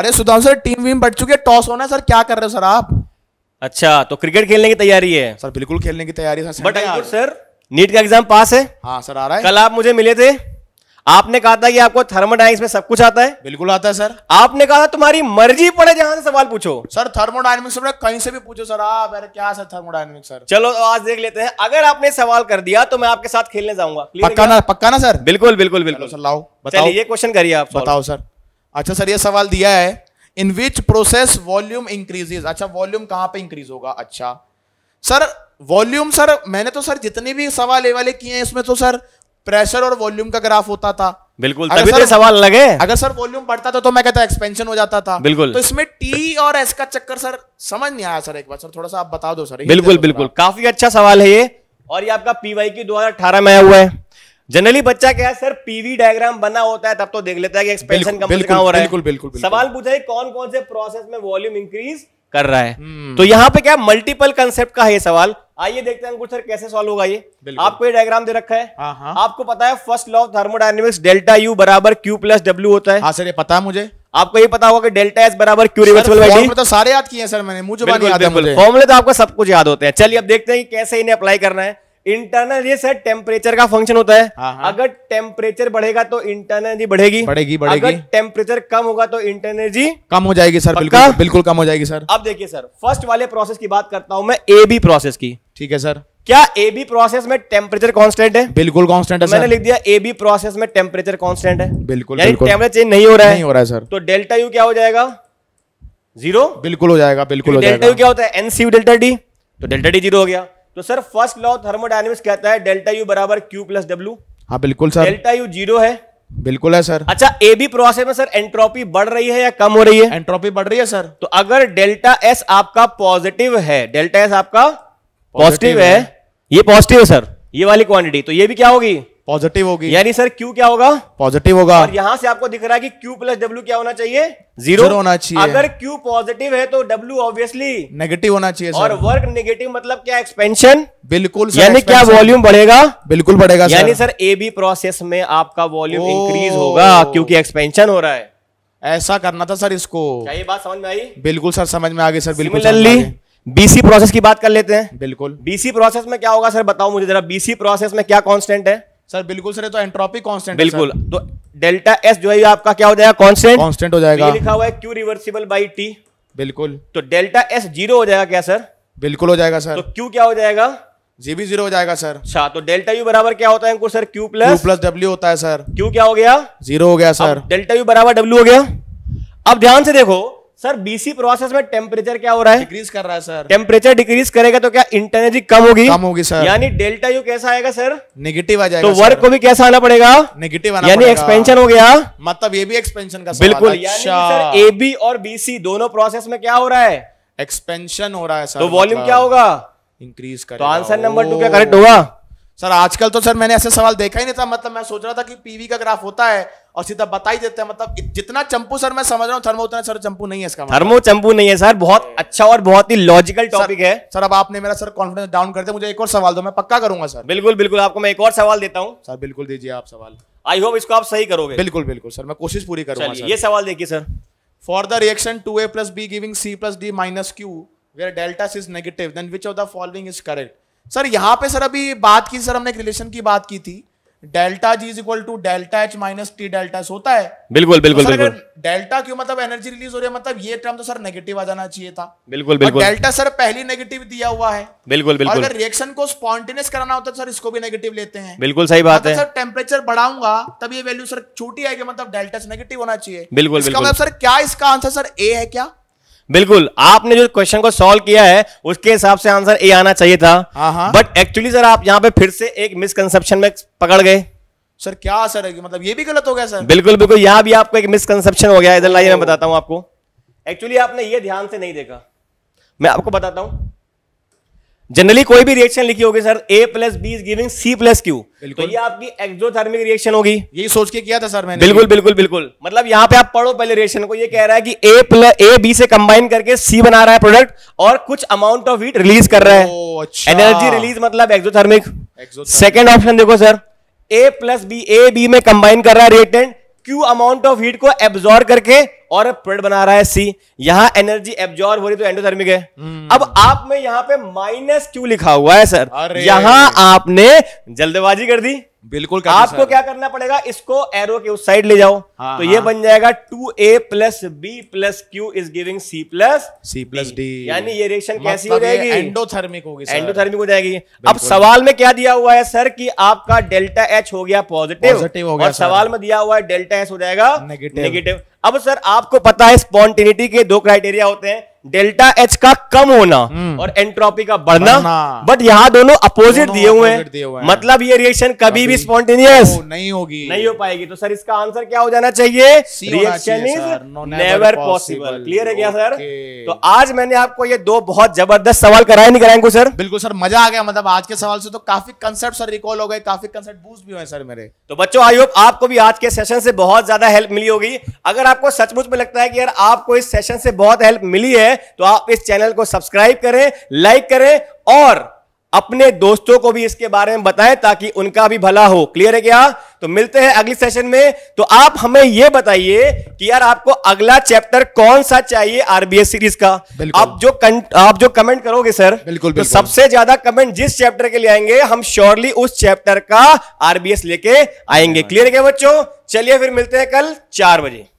अरे सुधाम sir team Vim बढ़ चुकी है टॉस होना है सर क्या कर रहे हो सर आप अच्छा तो क्रिकेट खेलने की तैयारी है सर बिल्कुल खेलने की तैयारी सर बट सर नीट का एग्जाम पास है हाँ सर आ रहा है कल आप मुझे मिले थे आपने कहा था कि आपको थर्मोडाइनिक्स में सब कुछ आता है बिल्कुल आता है सर आपने कहा था तुम्हारी मर्जी पड़े जहां से सवाल पूछो सर थर्मोडाइनमिक्स में कहीं से भी पूछो सर आप अरे क्या सर थर्मोडाइनमिक्स सर चलो तो आज देख लेते हैं अगर आपने सवाल कर दिया तो मैं आपके साथ खेलने जाऊंगा पक्का ना पक्का ना सर बिल्कुल बिल्कुल बिल्कुल सर लाओ बताओ ये क्वेश्चन करिए आप बताओ सर अच्छा सर ये सवाल दिया है in which process volume increases अच्छा वॉल्यूम कहां पे इंक्रीज होगा अच्छा सर वॉल्यूम सर मैंने तो सर जितने भी सवाल वाले किए हैं इसमें तो सर प्रेशर और वॉल्यूम का ग्राफ होता था बिल्कुल अगर तो सर, सवाल लगे अगर सर वॉल्यूम बढ़ता था तो मैं कहता एक्सपेंशन हो जाता था बिल्कुल तो इसमें टी और एस का चक्कर सर समझ नहीं आया सर एक बार सर थोड़ा सा आप बता दो सर बिल्कुल बिल्कुल काफी अच्छा सवाल है ये और ये आपका पीवाई की दो में आया हुआ है जनरली बच्चा क्या है सर पीवी डायग्राम बना होता है तब तो देख लेता है कि एक्सपेंशन बिल्कुल, मतलब हो रहा है बिल्कुल बिल्कुल सवाल पूछा है कौन कौन से प्रोसेस में वॉल्यूम इंक्रीज कर रहा है हम्म। तो यहाँ पे क्या मल्टीपल कंसेप्ट का है सवाल आइए देखते हैं अंकुश सर कैसे सॉल्व होगा ये आपको ये डायग्राम दे रखा है हाँ, हाँ। आपको पता है first law of delta U बराबर क्यू प्लस डब्ल्यू होता है हाँ सर ये पता है मुझे आपको ये पता होगा कि डेल्टा एस बराबर क्यू रिवर्सिबल बाई डी तो सारे याद किए हैं सर मैंने मुझे याद है मुझे फॉर्मूले तो आपका सब कुछ याद होते हैं चलिए अब देखते हैं कैसे इन्हें अप्लाई करना है इंटरनल ये सर टेम्परेचर का फंक्शन होता है हाँ, हाँ। अगर टेम्परेचर बढ़ेगा तो इंटरनल एनर्जी बढ़ेगी बढ़ेगी बढ़ेगी अगर टेम्परेचर कम होगा तो इंटरनल एनर्जी कम हो जाएगी सर बिल्कुल बिल्कुल कम हो जाएगी सर अब देखिए सर फर्स्ट वाले प्रोसेस की बात करता हूं मैं ए बी प्रोसेस की ठीक है सर क्या ए बी प्रोसेस में टेम्परेचर कांस्टेंट है बिल्कुल कांस्टेंट है मैंने लिख दिया ए बी प्रोसेस में टेम्परेचर कांस्टेंट है बिल्कुल टेम्परेचर चेंज नहीं हो रहा है नहीं हो रहा है सर तो डेल्टा यू क्या हो जाएगा जीरो बिल्कुल हो जाएगा बिल्कुल हो जाएगा डेल्टा यू क्या होता है एनसीयू डेल्टा डी तो डेल्टा डी जीरो हो गया तो सर फर्स्ट लॉ थर्मोडाइनमिक्स कहता है डेल्टा यू बराबर क्यू प्लस डब्ल्यू हाँ बिल्कुल सर डेल्टा यू जीरो है बिल्कुल है सर अच्छा ए बी प्रोसेस में सर एंट्रोपी बढ़ रही है या कम हो रही है एंट्रोपी बढ़ रही है सर तो अगर डेल्टा एस आपका पॉजिटिव है डेल्टा एस आपका पॉजिटिव है ये पॉजिटिव है सर ये वाली क्वांटिटी तो ये भी क्या होगी पॉजिटिव होगी यानी सर क्यू क्या होगा पॉजिटिव होगा और यहाँ से आपको दिख रहा है कि क्यू प्लस डब्ल्यू क्या होना चाहिए जीरो होना चाहिए अगर क्यू पॉजिटिव है तो डब्ल्यू ऑब्वियसली नेगेटिव होना चाहिए और वर्क नेगेटिव मतलब क्या एक्सपेंशन बिल्कुल यानी क्या वॉल्यूम बढ़ेगा बिल्कुल बढ़ेगा यानी सर ए बी प्रोसेस में आपका वॉल्यूम इंक्रीज होगा क्योंकि एक्सपेंशन हो रहा है ऐसा करना था सर इसको क्या ये बात समझ में आई बिल्कुल सर समझ में आ गई सर बिल्कुल बीसी प्रोसेस की बात कर लेते हैं बिल्कुल बीसी प्रोसेस में क्या होगा सर बताओ मुझे जरा बीसी प्रोसेस में क्या कांस्टेंट है सर बिल्कुल सर तो एंट्रोपी कांस्टेंट बिल्कुल तो डेल्टा एस जो है आपका क्या हो जाएगा कांस्टेंट कांस्टेंट हो जाएगा लिखा हुआ है क्यू रिवर्सिबल बाई टी बिल्कुल तो डेल्टा एस जीरो हो जाएगा क्या सर बिल्कुल हो जाएगा सर तो क्यू क्या हो जाएगा जी भी जीरो हो जाएगा सर अच्छा तो डेल्टा यू बराबर क्या होता है इनको sir Q plus Q plus W होता है सर क्यू क्या हो गया जीरो हो गया सर डेल्टा यू बराबर डब्ल्यू हो गया अब ध्यान से देखो सर बीसी प्रोसेस में टेम्परेचर क्या हो रहा है डिक्रीज कर रहा है सर टेम्परेचर डिक्रीज करेगा तो क्या इंटरनेजी कम होगी कम होगी सर यानी डेल्टा यू कैसा आएगा सर नेगेटिव आ जाएगा तो वर्क को भी कैसा आना पड़ेगा नेगेटिव आना यानी एक्सपेंशन हो गया मतलब ये भी एक्सपेंशन का बिल्कुल ए बी अच्छा। और बीसी दोनों प्रोसेस में क्या हो रहा है एक्सपेंशन हो रहा है सर तो वॉल्यूम मतलब क्या होगा इंक्रीज कर आंसर नंबर टू क्या करेक्ट होगा सर आजकल तो सर मैंने ऐसे सवाल देखा ही नहीं था मतलब मैं सोच रहा था कि पीवी का ग्राफ होता है और सीधा बता ही देते हैं मतलब जितना चंपू सर मैं समझ रहा हूँ थर्मो उतना सर चंपू नहीं है इसका थर्मो मतलब। चंपू नहीं है सर बहुत अच्छा और बहुत ही लॉजिकल टॉपिक है सर अब आपने मेरा सर कॉन्फिडेंस डाउन कर दिया मुझे एक और सवाल दो मैं पक्का करूंगा सर बिल्कुल बिल्कुल आपको मैं एक और सवाल देता हूँ सर बिल्कुल दीजिए आप सवाल आई होप इसको आप सही करोगे बिल्कुल बिल्कुल सर मैं कोशिश पूरी करूंगा ये सवाल देखिए sir for the reaction to A plus B giving C plus D minus Q where delta is negative then which of the following is correct sir यहां पे सर अभी बात की सर हमने एक रिलेशन की बात की थी delta G is equal to delta H minus T delta होता है बिल्कुल तो बिल्कुल तो डेल्टा क्यों मतलब एनर्जी रिलीज हो रही है मतलब ये टर्म तो सर नेगेटिव आ जाना चाहिए था बिल्कुल बिल्कुल डेल्टा सर पहली नेगेटिव दिया हुआ है बिल्कुल बिल्कुल अगर रिएक्शन को स्पॉन्टेनियस कराना होता है तो सर इसको भी नेगेटिव लेते हैं बिल्कुल सही बात है सर टेम्परेचर बढ़ाऊंगा तब ये वैल्यू सर छोटी आएगी मतलब डेल्टा नेगेटिव होना चाहिए बिल्कुल मतलब सर क्या इसका आंसर सर ए है क्या बिल्कुल आपने जो क्वेश्चन को सॉल्व किया है उसके हिसाब से आंसर ए आना चाहिए था बट एक्चुअली सर आप यहाँ पे फिर से एक मिसकंसेप्शन में पकड़ गए सर क्या सर है मतलब ये भी गलत हो गया सर बिल्कुल बिल्कुल यहाँ भी आपको एक मिसकंसेप्शन हो गया इधर लाइए मैं बताता हूँ आपको एक्चुअली आपने ये ध्यान से नहीं देखा मैं आपको बताता हूँ जनरली कोई भी रिएक्शन लिखी होगी sir A plus B is giving C plus Q तो ये आपकी एक्सोथर्मिक रिएक्शन होगी यही सोच के किया था सर मैंने बिल्कुल बिल्कुल बिल्कुल मतलब यहाँ पे आप पढ़ो पहले रिएक्शन को ये कह रहा है कि ए प्लस ए बी से कंबाइन करके सी बना रहा है प्रोडक्ट और कुछ अमाउंट ऑफ हीट रिलीज कर रहा है एनर्जी अच्छा। रिलीज मतलब एक्सोथर्मिक सेकेंड ऑप्शन देखो sir A plus B A B में कंबाइन कर रहा है reactant Q amount of heat को एब्जॉर्व करके और प्रोडक्ट बना रहा है सी यहां एनर्जी एब्जॉर्व हो रही तो एंडोथर्मिक है हम्म। अब आप में यहां पे माइनस क्यू लिखा हुआ है सर यहां आपने जल्दबाजी कर दी बिल्कुल आपको क्या करना पड़ेगा इसको एरो के उस साइड ले जाओ हाँ, तो ये हाँ. बन जाएगा two A plus B plus Q is giving C plus C plus D यानी ये रिएक्शन मतलब कैसी हो जाएगी एंडोथर्मिक होगी एंडोथर्मिक हो जाएगी अब सवाल में क्या दिया हुआ है सर कि आपका डेल्टा एच हो गया पॉजिटिव पॉजिटिव हो गया और सवाल में दिया हुआ है डेल्टा एच हो जाएगा नेगेटिव अब सर आपको पता है स्पॉन्टिनिटी के दो क्राइटेरिया होते हैं डेल्टा एच का कम होना हम्म। और एंट्रोपी का बढ़ना, बट यहाँ दोनों अपोजिट दिए हुए हैं मतलब ये रिएक्शन कभी भी स्पॉन्टेनियस तो नहीं होगी नहीं हो पाएगी तो सर इसका आंसर क्या हो जाना चाहिए reaction is never possible clear है क्या सर तो आज मैंने आपको ये दो बहुत जबरदस्त सवाल कराए नहीं कराएंगे सर बिल्कुल सर मजा आ गया मतलब आज के सवाल से तो काफी कंसेप्ट सर रिकॉल हो गए काफी कंसेप्ट बूस्ट भी हुए सर मेरे तो बच्चों आई होप आपको भी आज के सेशन से बहुत ज्यादा हेल्प मिली होगी अगर आपको सचमुच में लगता है कि यार आपको इस सेशन से बहुत हेल्प मिली है है तो आप इस चैनल को सब्सक्राइब करें लाइक करें और अपने दोस्तों को भी इसके बारे में बताएं ताकि उनका भी भला हो क्लियर है क्या तो मिलते हैं अगले सेशन में तो आप हमें यह बताइए कि यार आपको अगला चैप्टर कौन सा चाहिए आरबीएस सीरीज का आप जो आप जो कमेंट करोगे सर बिल्कुल, बिल्कुल। तो सबसे ज्यादा कमेंट जिस चैप्टर के लिए आएंगे हम श्योरली उस चैप्टर का आरबीएस लेके आएंगे क्लियर है क्या बच्चों चलिए फिर मिलते हैं कल चार बजे